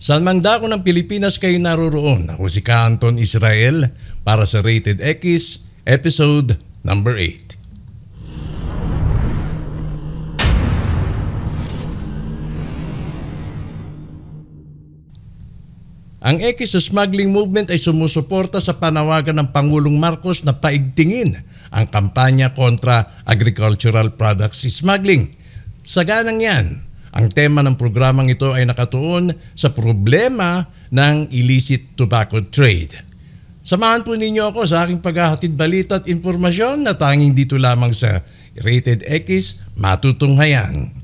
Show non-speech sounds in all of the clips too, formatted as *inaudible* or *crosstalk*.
Saan man dako ng Pilipinas kayo naroroon, ako si Canton Israel para sa Rated X episode number 8. Ang X smuggling movement ay sumusuporta sa panawagan ng Pangulong Marcos na paigtingin ang kampanya kontra agricultural products smuggling. Sa ganang yan, ang tema ng programang ito ay nakatuon sa problema ng illicit tobacco trade. Samahan po ninyo ako sa aking paghahatid balita at impormasyon na tanging dito lamang sa Rated X Matutunghayan.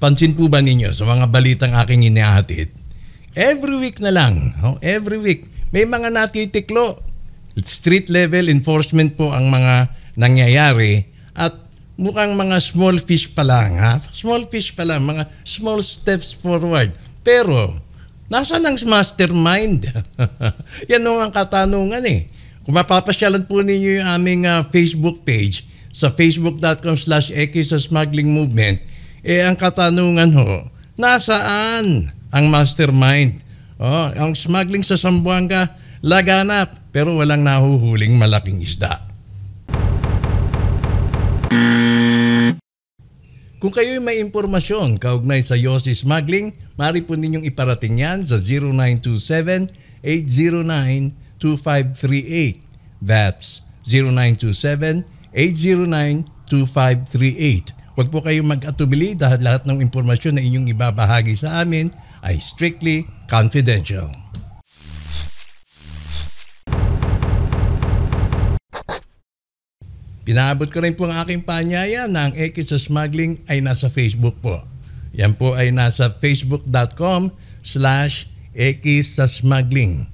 Pansin po ba ninyo sa mga balitang aking inihatid? Every week na lang, oh, every week, may mga natitiklo. Street level enforcement po ang mga nangyayari at mukhang mga small fish pa lang ha. Small fish pa lang, mga small steps forward. Pero nasaan ang mastermind? *laughs* Yan ang ang katanungan eh. Kung mapapasyalan po ninyo yung aming uh, Facebook page sa facebook.com slash smuggling movement, eh ang katanungan ho, nasaan ang mastermind? Oh, ang smuggling sa Sambuanga, laganap, pero walang nahuhuling malaking isda. Kung kayo'y may impormasyon kaugnay sa Yossi Smuggling, maaari po ninyong iparating yan sa 0927-809-2538. That's 0927-809-2538 Huwag po kayong mag-atubili dahil lahat ng impormasyon na inyong ibabahagi sa amin ay strictly confidential. Pinaabot ko rin po ang aking paanyaya na ang X sa smuggling ay nasa Facebook po. Yan po ay nasa facebook.com slash X sa smuggling.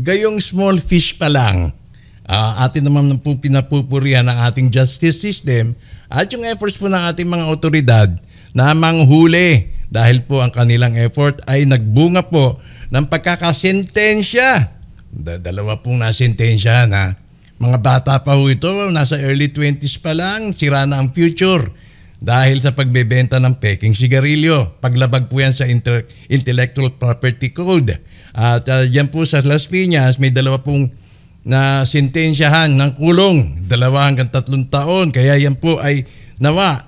Gayong small fish pa lang, uh, atin naman po pinapupurihan ang ating justice system at yung efforts po ng ating mga otoridad na manghuli dahil po ang kanilang effort ay nagbunga po ng pagkakasentensya. dalawa pong nasentensya na mga bata pa po ito, nasa early 20s pa lang, sira na ang future dahil sa pagbebenta ng peking sigarilyo. Paglabag po yan sa inter- Intellectual Property Code. At uh, yan po sa Las Piñas, may dalawa pong na sentensyahan ng kulong, dalawa hanggang tatlong taon. Kaya yan po ay nawa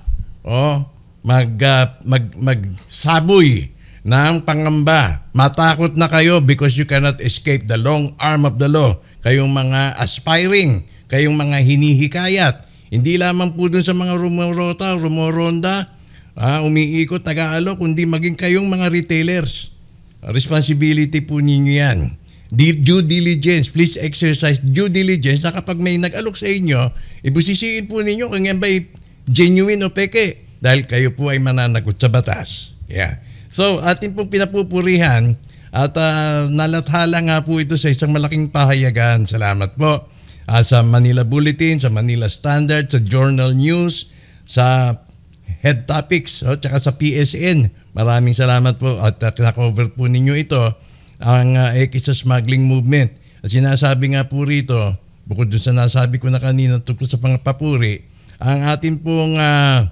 oh, mag, uh, mag, magsaboy ng pangamba. Matakot na kayo because you cannot escape the long arm of the law. Kayong mga aspiring, kayong mga hinihikayat. Hindi lamang po dun sa mga rumorota, rumoronda, ah, umiikot, taga-alok, kundi maging kayong mga retailers. Responsibility po ninyo yan. Due diligence, please exercise due diligence na kapag may nag-alok sa inyo, ibusisiin po ninyo kung yan ba'y genuine o peke dahil kayo po ay mananagot sa batas. Yeah. So, atin pong pinapupurihan at uh, nalathala nga po ito sa isang malaking pahayagan. Salamat po uh, sa Manila Bulletin, sa Manila Standard, sa Journal News, sa Head Topics, oh, saka sa PSN Maraming salamat po at uh, kinakover po ninyo ito ang uh, ah, ECSA smuggling movement. At sinasabi nga po rito, bukod dun sa nasabi ko na kanina tungkol sa pangapapuri, ang ating pong uh,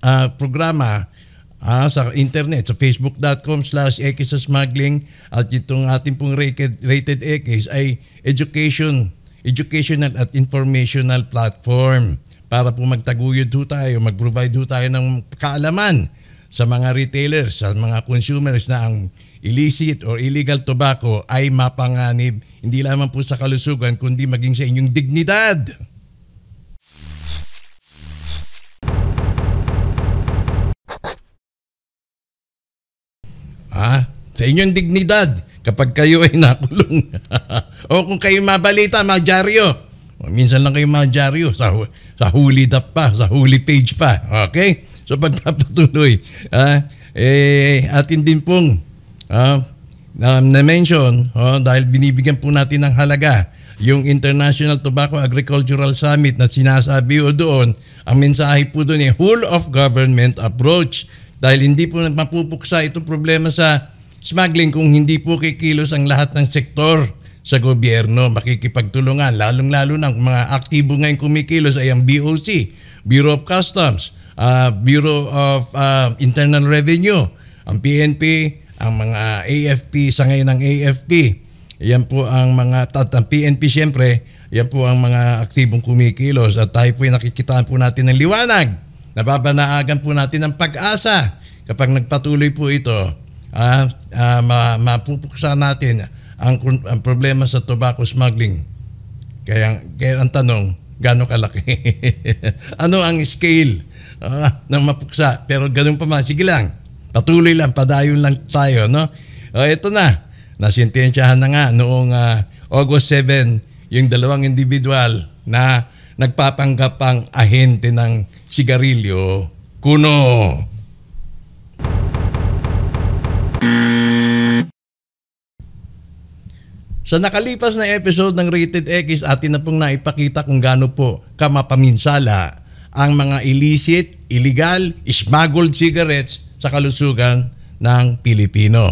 uh, programa ah, sa internet sa facebook.com slash X smuggling at itong ating pong rated, rated X ay education educational at informational platform para po magtaguyod ho tayo, mag-provide ho tayo ng kaalaman sa mga retailers, sa mga consumers na ang illicit or illegal tobacco ay mapanganib hindi lamang po sa kalusugan kundi maging sa inyong dignidad. Ha? Sa inyong dignidad kapag kayo ay *laughs* nakulong. o kung kayo mabalita, madyaryo. O minsan lang kayo madyaryo sa, sa huli dap pa, sa huli page pa. Okay? sa pagpapatuloy. Ah, eh, atin din pong ah, um, na-mention, oh, dahil binibigyan po natin ng halaga, yung International Tobacco Agricultural Summit na sinasabi o doon, ang mensahe po doon eh, whole of government approach. Dahil hindi po mapupuksa itong problema sa smuggling kung hindi po kikilos ang lahat ng sektor sa gobyerno makikipagtulungan lalong-lalo ng mga aktibo ngayon kumikilos ay ang BOC, Bureau of Customs, uh, Bureau of uh, Internal Revenue, ang PNP, ang mga AFP, sa ngayon ang AFP. Yan po ang mga, at ang PNP siyempre, yan po ang mga aktibong kumikilos at tayo po nakikitaan po natin ng liwanag. Nababanaagan po natin ng pag-asa kapag nagpatuloy po ito. Uh, uh, ma- mapupuksa natin ang, ang problema sa tobacco smuggling. Kaya, kaya ang tanong, gano'ng kalaki? *laughs* ano ang scale Ah, ng mapuksa. Pero ganun pa man, sige lang. Patuloy lang, padayon lang tayo, no? Oh, ah, ito na, nasintensyahan na nga noong uh, August 7, yung dalawang individual na nagpapanggap ang ahente ng sigarilyo, Kuno. Sa nakalipas na episode ng Rated X, atin na pong naipakita kung gaano po kamapaminsala ang mga illicit, illegal, smuggled cigarettes sa kalusugan ng Pilipino.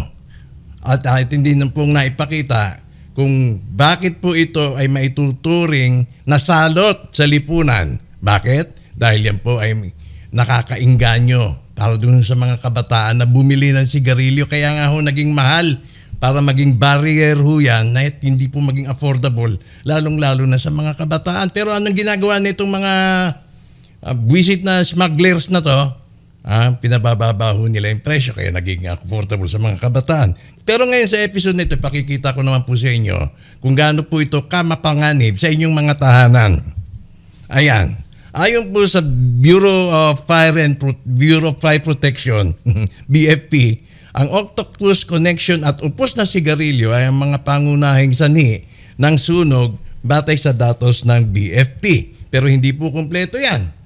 At uh, ah, din na pong naipakita kung bakit po ito ay maituturing na salot sa lipunan. Bakit? Dahil yan po ay nakakainganyo para dun sa mga kabataan na bumili ng sigarilyo. Kaya nga ho naging mahal para maging barrier ho yan na hindi po maging affordable lalong-lalo na sa mga kabataan. Pero anong ginagawa nitong mga uh, visit na smugglers na to, Ah, pinabababaho nila yung presyo kaya naging affordable sa mga kabataan. Pero ngayon sa episode nito, pakikita ko naman po sa inyo kung gaano po ito kamapanganib sa inyong mga tahanan. Ayan. Ayon po sa Bureau of Fire and Pro- Bureau of Fire Protection, *laughs* BFP, ang octopus connection at upos na sigarilyo ay ang mga pangunahing sani ng sunog batay sa datos ng BFP. Pero hindi po kumpleto yan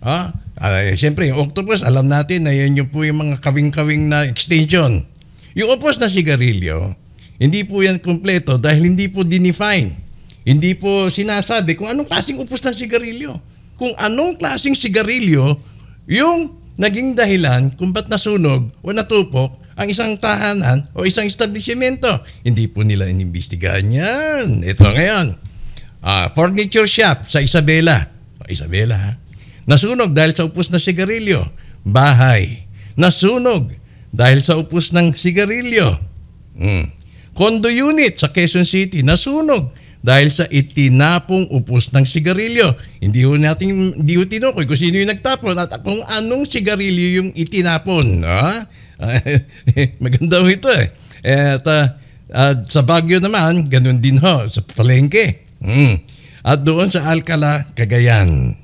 Ah, ay, eh, siyempre, yung octopus, alam natin na yan yung po yung mga kawing-kawing na extension. Yung opos na sigarilyo, hindi po yan kumpleto dahil hindi po dinefine. Hindi po sinasabi kung anong klaseng upos ng sigarilyo. Kung anong klaseng sigarilyo yung naging dahilan kung ba't nasunog o natupok ang isang tahanan o isang establishmento. Hindi po nila inimbestigahan yan. Ito ngayon. Uh, ah, furniture shop sa Isabela. Isabela ha Nasunog dahil sa upos na sigarilyo. Bahay. Nasunog dahil sa upos ng sigarilyo. Mm. Condo unit sa Quezon City. Nasunog dahil sa itinapong upos ng sigarilyo. Hindi ho natin hindi ho tinukoy kung sino yung nagtapon at kung anong sigarilyo yung itinapon. Ah? *laughs* Maganda ho ito eh. At uh, uh, sa Baguio naman, ganun din ho, sa palengke. Mm. At doon sa Alcala, Cagayan.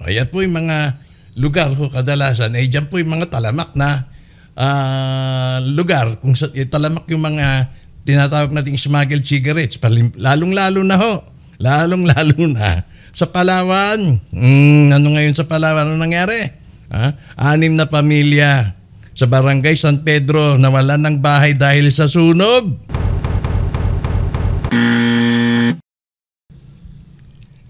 Ayan po yung mga lugar ko kadalasan. Eh, dyan po yung mga talamak na uh, lugar. Kung sa, eh, talamak yung mga tinatawag nating smuggled cigarettes. Lalong-lalo na ho. Lalong-lalo na. Sa Palawan. Mm, ano ngayon sa Palawan? Ano nangyari? Ha? Anim na pamilya sa barangay San Pedro nawala ng bahay dahil sa sunog.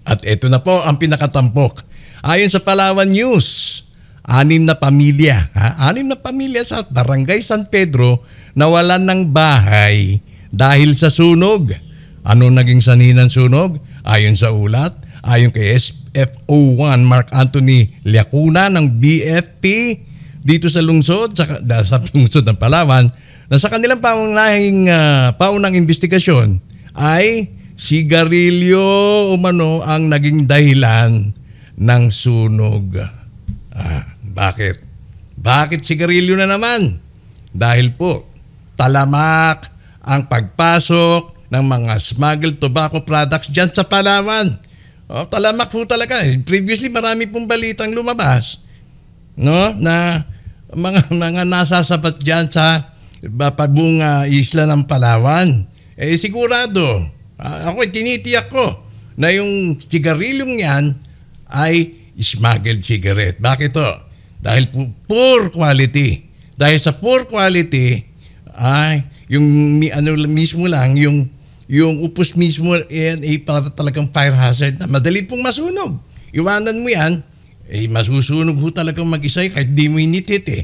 At ito na po ang pinakatampok. Ayon sa Palawan News, anim na pamilya, ha? anim na pamilya sa Barangay San Pedro nawalan ng bahay dahil sa sunog. Ano naging sanin ng sunog? Ayon sa ulat, ayon kay SFO1 Mark Anthony Liacuna ng BFP dito sa lungsod, sa, sa *laughs* lungsod ng Palawan, na sa kanilang paunahing, uh, paunang investigasyon ay sigarilyo umano ang naging dahilan ng sunog. Ah, bakit? Bakit sigarilyo na naman? Dahil po, talamak ang pagpasok ng mga smuggled tobacco products dyan sa Palawan. Oh, talamak po talaga. Previously, marami pong balitang lumabas no na mga mga nasasapat diyan sa pabung uh, isla ng Palawan. Eh sigurado, uh, ah, ako tinitiyak ko na yung sigarilyong yan ay smuggled cigarette. Bakit to? Dahil po poor quality. Dahil sa poor quality, ay yung ano mismo lang yung yung upos mismo yan ay eh, para talagang fire hazard na madali pong masunog. Iwanan mo yan, eh masusunog ho talagang mag-isa eh, kahit di mo initit eh.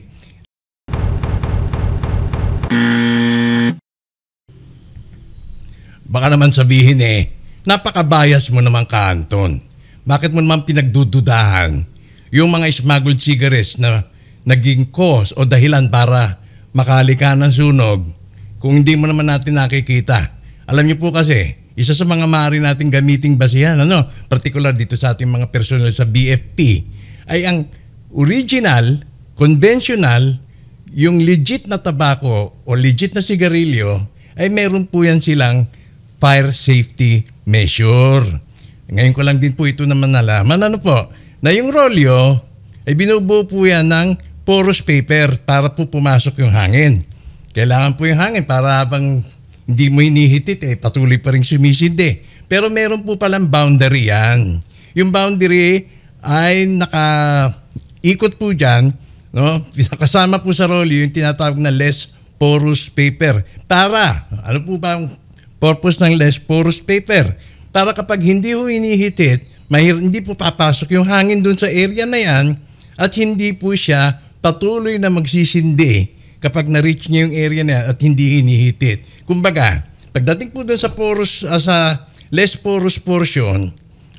Baka naman sabihin eh, napaka-bias mo naman kanton bakit mo naman pinagdududahan yung mga smuggled cigarettes na naging cause o dahilan para makalika ng sunog kung hindi mo naman natin nakikita. Alam niyo po kasi, isa sa mga maaari nating gamiting basihan, ano, particular dito sa ating mga personal sa BFP, ay ang original, conventional, yung legit na tabako o legit na sigarilyo, ay meron po yan silang fire safety measure. Ngayon ko lang din po ito naman nalaman. Ano po? Na yung rolyo ay binubuo po yan ng porous paper para po pumasok yung hangin. Kailangan po yung hangin para habang hindi mo hinihitit eh, patuloy pa rin sumisindi. Eh. Pero meron po palang boundary yan. Yung boundary ay naka ikot po dyan, no? kasama po sa rolyo yung tinatawag na less porous paper. Para, ano po ba ang purpose ng less porous paper? para kapag hindi ho inihitid, mahir, hindi po papasok yung hangin doon sa area na yan at hindi po siya patuloy na magsisindi kapag na-reach niya yung area na yan at hindi hinihitit. Kumbaga, pagdating po doon sa porous, uh, ah, sa less porous portion,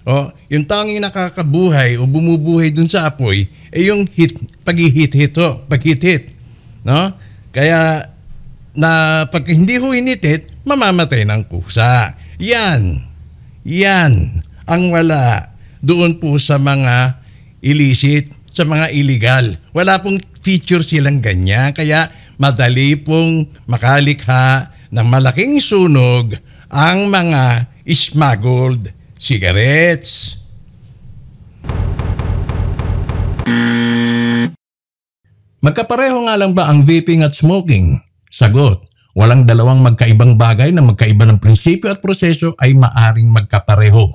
oh, yung tanging nakakabuhay o bumubuhay doon sa apoy ay eh yung hit, pag hit ho, paghit-hit. No? Kaya na pag hindi ho initit, mamamatay ng kusa. Yan. Yan ang wala doon po sa mga illicit, sa mga illegal. Wala pong feature silang ganyan. Kaya madali pong makalikha ng malaking sunog ang mga smuggled cigarettes. Magkapareho nga lang ba ang vaping at smoking? Sagot, Walang dalawang magkaibang bagay na magkaiba ng prinsipyo at proseso ay maaring magkapareho.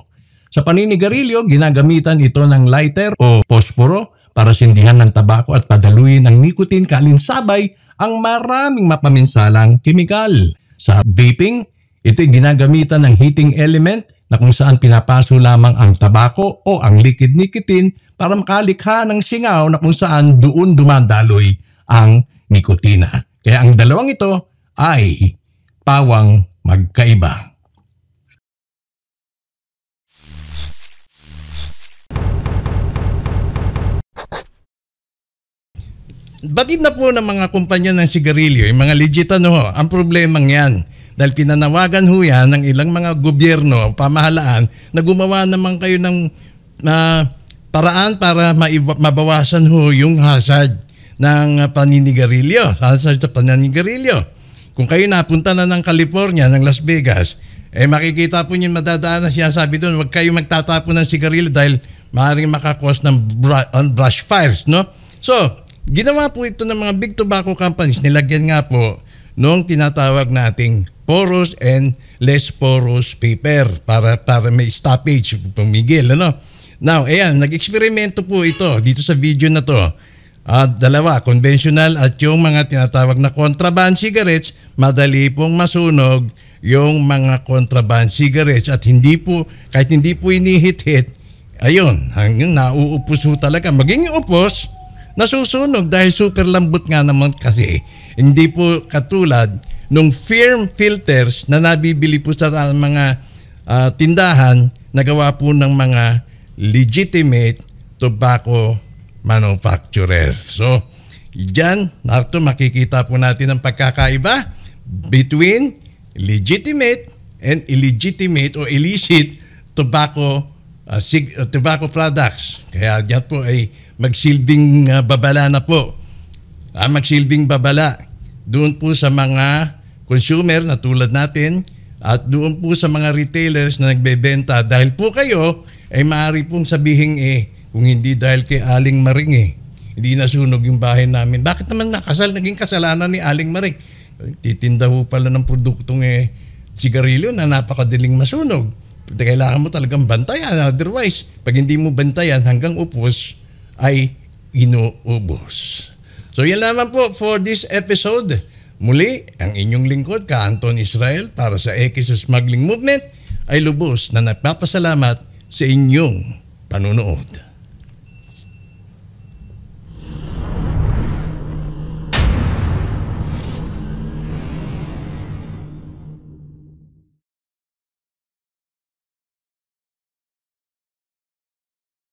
Sa paninigarilyo, ginagamitan ito ng lighter o posporo para sindihan ng tabako at padaluyin ang nicotine kalinsabay ang maraming mapaminsalang kimikal. Sa vaping, ito'y ginagamitan ng heating element na kung saan pinapaso lamang ang tabako o ang liquid nicotine para makalikha ng singaw na kung saan doon dumadaloy ang nikotina. Kaya ang dalawang ito ay pawang magkaiba. Batid na po ng mga kumpanya ng sigarilyo, yung mga legit ano ang problema yan. Dahil pinanawagan ho yan ng ilang mga gobyerno, pamahalaan, na gumawa naman kayo ng uh, paraan para maiba- mabawasan ho yung hasad ng paninigarilyo, hasad sa paninigarilyo. Kung kayo napunta na ng California, ng Las Vegas, eh makikita po niyo madadaanan siya sabi doon, huwag kayo magtatapon ng sigarilyo dahil maaaring makakos ng bra- on brush fires, no? So, ginawa po ito ng mga big tobacco companies, nilagyan nga po noong tinatawag nating porous and less porous paper para para may stoppage pumigil ano now ayan nag-eksperimento po ito dito sa video na to at dalawa, conventional at yung mga tinatawag na contraband cigarettes, madali pong masunog yung mga contraband cigarettes at hindi po, kahit hindi po inihit-hit, ayun, hanggang nauupos talaga. Maging upos, nasusunog dahil super lambot nga naman kasi. Hindi po katulad nung firm filters na nabibili po sa mga uh, tindahan na gawa po ng mga legitimate tobacco manufacturer. So, Diyan, nato makikita po natin ang pagkakaiba between legitimate and illegitimate or illicit tobacco uh, uh tobacco products. Kaya diyan po ay magsilbing uh, babala na po. Ah, magsilbing babala doon po sa mga consumer na tulad natin at doon po sa mga retailers na nagbebenta dahil po kayo ay maaari pong sabihin eh kung hindi dahil kay Aling Maring eh, hindi nasunog yung bahay namin. Bakit naman nakasal, naging kasalanan ni Aling Maring? Titinda ho pala ng produktong eh, sigarilyo na napakadiling masunog. Kailangan mo talagang bantayan. Otherwise, pag hindi mo bantayan hanggang upos, ay inuubos. So yan naman po for this episode. Muli, ang inyong lingkod, ka Anton Israel, para sa X Smuggling Movement, ay lubos na nagpapasalamat sa inyong panunood.